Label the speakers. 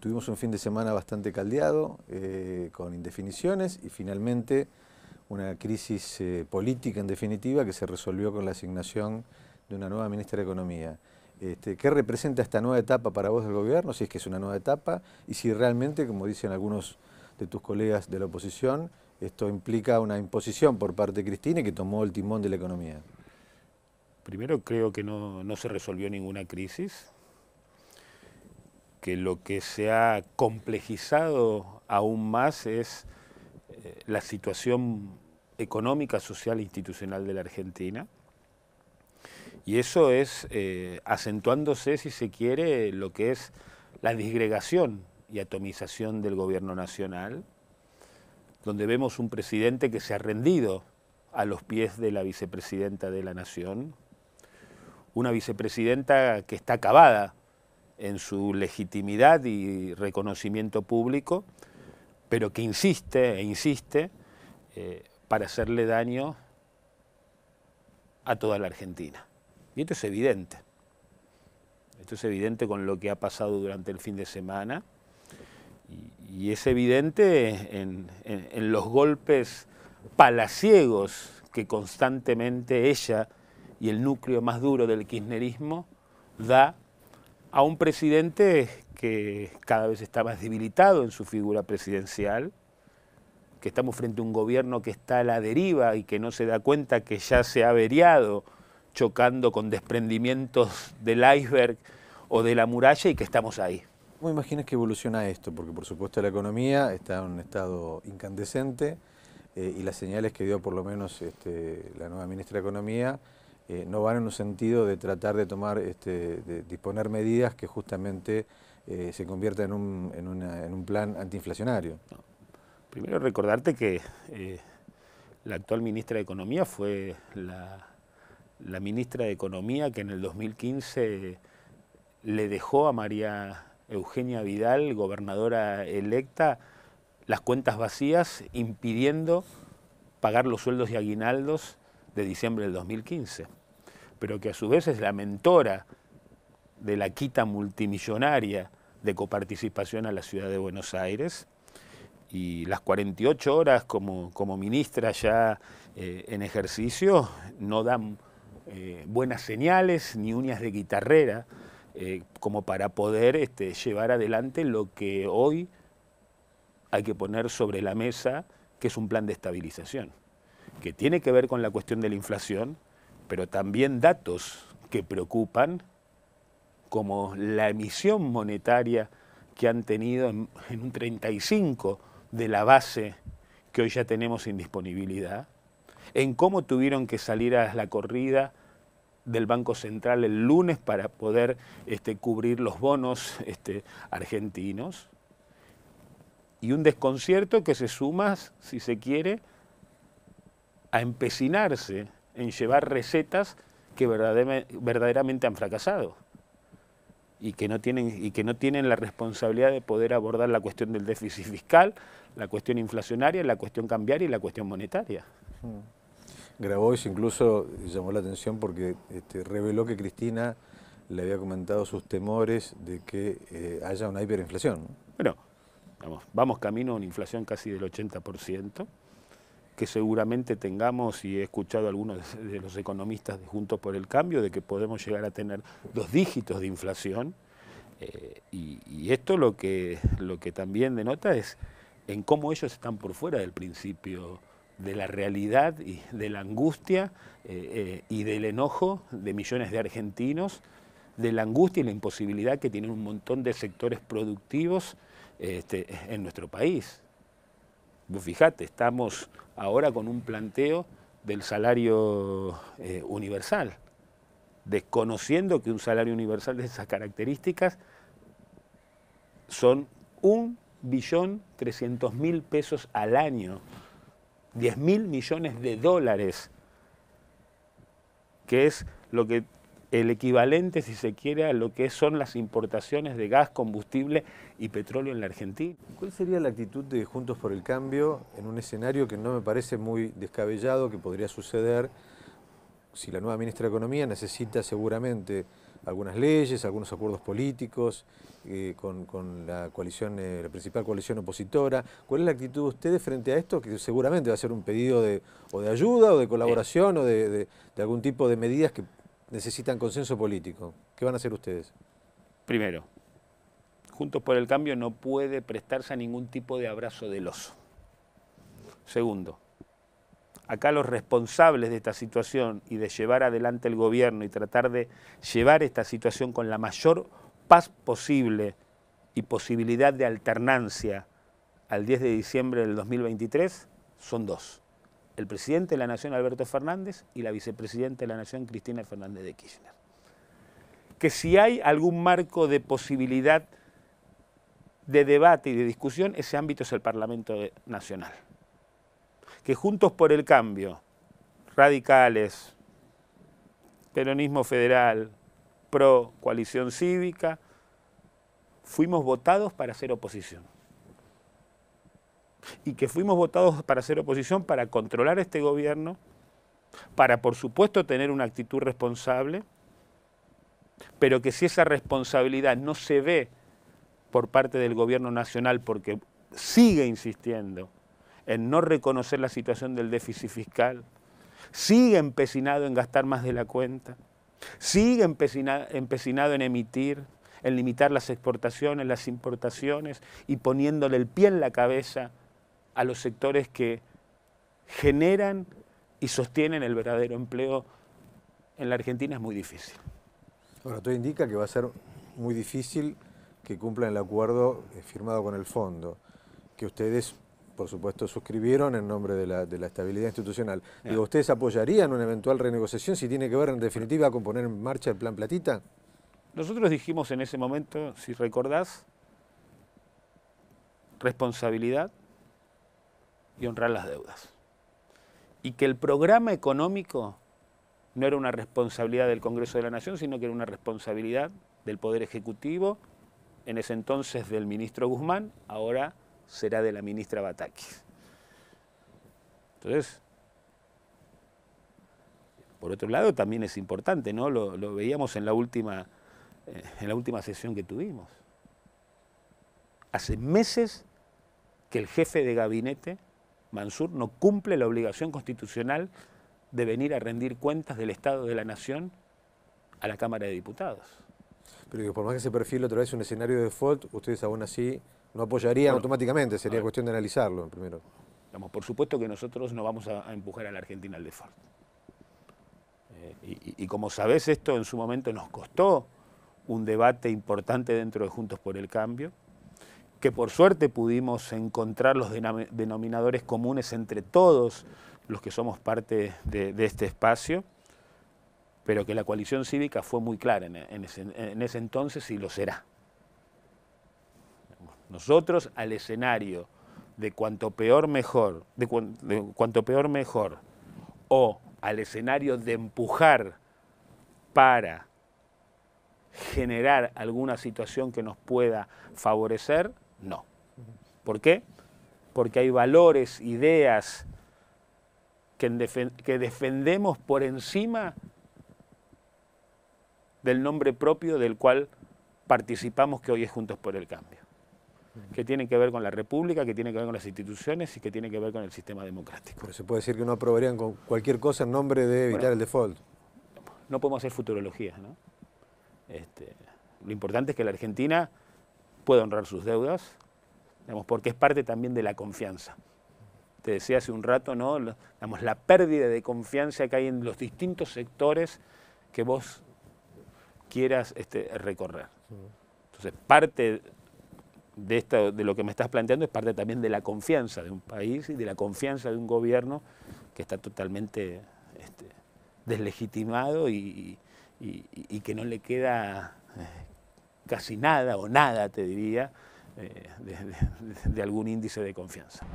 Speaker 1: Tuvimos un fin de semana bastante caldeado, eh, con indefiniciones y finalmente una crisis eh, política en definitiva que se resolvió con la asignación de una nueva ministra de Economía. Este, ¿Qué representa esta nueva etapa para vos del gobierno, si es que es una nueva etapa, y si realmente, como dicen algunos de tus colegas de la oposición, esto implica una imposición por parte de Cristina que tomó el timón de la economía?
Speaker 2: Primero creo que no se resolvió ninguna crisis, que lo que se ha complejizado aún más es eh, la situación económica, social e institucional de la Argentina. Y eso es eh, acentuándose, si se quiere, lo que es la disgregación y atomización del gobierno nacional, donde vemos un presidente que se ha rendido a los pies de la vicepresidenta de la Nación, una vicepresidenta que está acabada en su legitimidad y reconocimiento público, pero que insiste e insiste eh, para hacerle daño a toda la Argentina. Y esto es evidente. Esto es evidente con lo que ha pasado durante el fin de semana y, es evidente en, en los golpes palaciegos que constantemente ella y el núcleo más duro del kirchnerismo da a un presidente que cada vez está más debilitado en su figura presidencial, que estamos frente a un gobierno que está a la deriva y que no se da cuenta que ya se ha averiado chocando con desprendimientos del iceberg o de la muralla y que estamos ahí.
Speaker 1: ¿Cómo imaginas que evoluciona esto? Porque por supuesto la economía está en un estado incandescente eh, y las señales que dio por lo menos este, la nueva ministra de Economía eh, no van en un sentido de tratar de tomar, este, de disponer medidas que justamente eh, se conviertan en un, plan antiinflacionario. Primero
Speaker 2: recordarte que eh, la actual ministra de Economía fue la, la, ministra de Economía que en el 2015 le dejó a María Eugenia Vidal, gobernadora electa, las cuentas vacías, impidiendo pagar los sueldos y aguinaldos de diciembre del 2015 pero que a su vez es la mentora de la quita multimillonaria de coparticipación a la ciudad de Buenos Aires. Y las 48 horas como, ministra ya eh, en ejercicio no dan eh, buenas señales ni uñas de guitarrera eh, como para poder este, llevar adelante lo que hoy hay que poner sobre la mesa, que es un plan de estabilización, que tiene que ver con la cuestión de la inflación, pero también datos que preocupan, como la emisión monetaria que han tenido en, un 35 de la base que hoy ya tenemos en disponibilidad, en cómo tuvieron que salir a la corrida del Banco Central el lunes para poder este, cubrir los bonos este, argentinos, y un desconcierto que se suma, si se quiere, a empecinarse en llevar recetas que verdaderamente han fracasado y que, no tienen, y que no tienen la responsabilidad de poder abordar la cuestión del déficit fiscal, la cuestión inflacionaria, la cuestión cambiaria y la cuestión monetaria. Mm.
Speaker 1: Grabois incluso llamó la atención porque este, reveló que Cristina le había comentado sus temores de que eh, haya una hiperinflación.
Speaker 2: Bueno, vamos, vamos camino a una inflación casi del 80% que seguramente tengamos, y he escuchado a algunos de los economistas Juntos por el Cambio, de que podemos llegar a tener dos dígitos de inflación. Eh, y, esto lo que, lo que también denota es en cómo ellos están por fuera del principio de la realidad y de la angustia eh, eh, y del enojo de millones de argentinos, de la angustia y la imposibilidad que tienen un montón de sectores productivos este, en nuestro país. Vos fijate, estamos ahora con un planteo del salario eh, universal, desconociendo que un salario universal de esas características son un billón mil pesos al año, 10.000 millones de dólares, que es lo que el equivalente, si se quiere, a lo que son las importaciones de gas, combustible y petróleo en la Argentina. ¿Cuál sería la actitud de Juntos por el Cambio en un escenario que no me parece
Speaker 1: muy descabellado, que podría suceder si la nueva ministra de Economía necesita seguramente algunas leyes, algunos acuerdos políticos eh, con, la coalición, eh, la principal coalición opositora. ¿Cuál es la actitud de ustedes frente a esto? Que seguramente va a ser un pedido de, o de ayuda o de colaboración o de algún tipo de medidas que necesitan consenso político. ¿Qué van a hacer ustedes?
Speaker 2: Primero, Juntos por el Cambio no puede prestarse a ningún tipo de abrazo del oso. Segundo, acá los responsables de esta situación y de llevar adelante el gobierno y tratar de llevar esta situación con la mayor paz posible y posibilidad de alternancia al 10 de diciembre del 2023 son dos el presidente de la Nación Alberto Fernández y la vicepresidenta de la Nación Cristina Fernández de Kirchner. Que si hay algún marco de posibilidad de debate y de discusión, ese ámbito es el Parlamento Nacional. Que juntos por el cambio, radicales, peronismo federal, pro coalición cívica, fuimos votados para hacer oposición y que fuimos votados para hacer oposición para controlar este gobierno, para por supuesto tener una actitud responsable, pero que si esa responsabilidad no se ve por parte del gobierno nacional porque sigue insistiendo en no reconocer la situación del déficit fiscal, sigue empecinado en gastar más de la cuenta, sigue empecinado en emitir, en limitar las exportaciones, las importaciones y poniéndole el pie en la cabeza a los sectores que generan y sostienen el verdadero empleo en la Argentina es muy difícil.
Speaker 1: Ahora, todo indica que va a ser muy difícil que cumplan el acuerdo eh, firmado con el fondo, que ustedes, por supuesto, suscribieron en nombre de la, estabilidad institucional. ¿ustedes apoyarían una eventual renegociación si tiene que ver, en definitiva, con poner en marcha el plan Platita?
Speaker 2: Nosotros dijimos en ese momento, si recordás, responsabilidad, y honrar las deudas. Y que el programa económico no era una responsabilidad del Congreso de la Nación, sino que era una responsabilidad del Poder Ejecutivo, en ese entonces del ministro Guzmán, ahora será de la ministra Batakis. Entonces, por otro lado, también es importante, ¿no? Lo, veíamos en la, última, eh, en la última sesión que tuvimos. Hace meses que el jefe de gabinete Mansur no cumple la obligación constitucional de venir a rendir cuentas del Estado de la Nación a la Cámara de Diputados.
Speaker 1: Pero por más que se perfile otra vez un escenario de default, ustedes aún así
Speaker 2: no apoyarían automáticamente, sería cuestión de analizarlo primero. por supuesto que nosotros no vamos a, empujar a la Argentina al default. Eh, y, y, como sabés, esto en su momento nos costó un debate importante dentro de Juntos por el Cambio, que por suerte pudimos encontrar los denominadores comunes entre todos los que somos parte de, este espacio, pero que la coalición cívica fue muy clara en, ese, entonces y lo será. Nosotros al escenario de cuanto peor mejor, de, cuanto peor mejor, o al escenario de empujar para generar alguna situación que nos pueda favorecer, no. ¿Por qué? Porque hay valores, ideas que, defendemos por encima del nombre propio del cual participamos que hoy es Juntos por el Cambio, que tienen que ver con la República, que tienen que ver con las instituciones y que tienen que ver con el sistema democrático.
Speaker 1: Pero se puede decir que no aprobarían con cualquier cosa en nombre de evitar el default.
Speaker 2: No podemos hacer futurologías, ¿no? Este, lo importante es que la Argentina puede honrar sus deudas, digamos, porque es parte también de la confianza. Te decía hace un rato, ¿no? Digamos, la pérdida de confianza que hay en los distintos sectores que vos quieras este, recorrer. Entonces, parte de, de lo que me estás planteando es parte también de la confianza de un país y de la confianza de un gobierno que está totalmente este, deslegitimado y, que no le queda eh, casi nada o nada, te diría, eh, de, algún índice de confianza.